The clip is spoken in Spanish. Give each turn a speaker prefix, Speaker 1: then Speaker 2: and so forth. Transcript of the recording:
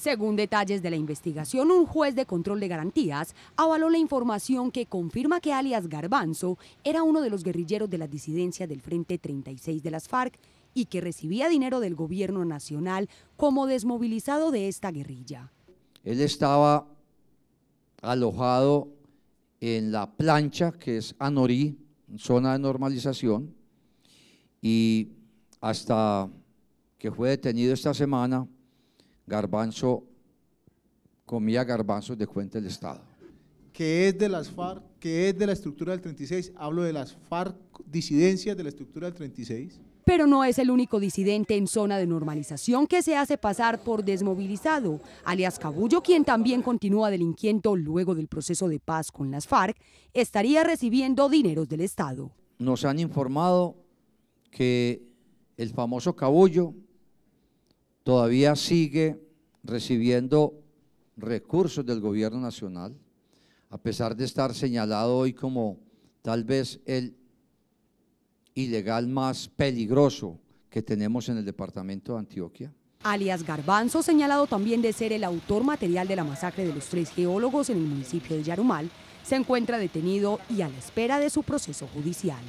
Speaker 1: Según detalles de la investigación, un juez de control de garantías avaló la información que confirma que alias Garbanzo era uno de los guerrilleros de la disidencia del Frente 36 de las FARC y que recibía dinero del gobierno nacional como desmovilizado de esta guerrilla.
Speaker 2: Él estaba alojado en la plancha que es Anorí, zona de normalización, y hasta que fue detenido esta semana, Garbanzo comía garbanzos de cuenta del Estado.
Speaker 3: ¿Qué es de las FARC, ¿Qué es de la estructura del 36, hablo de las FARC disidencias de la estructura del 36.
Speaker 1: Pero no es el único disidente en zona de normalización que se hace pasar por desmovilizado, alias Cabullo, quien también continúa delinquiendo luego del proceso de paz con las FARC, estaría recibiendo dineros del Estado.
Speaker 2: Nos han informado que el famoso Cabullo todavía sigue recibiendo recursos del gobierno nacional, a pesar de estar señalado hoy como tal vez el ilegal más peligroso que tenemos en el departamento de Antioquia.
Speaker 1: Alias Garbanzo, señalado también de ser el autor material de la masacre de los tres geólogos en el municipio de Yarumal, se encuentra detenido y a la espera de su proceso judicial.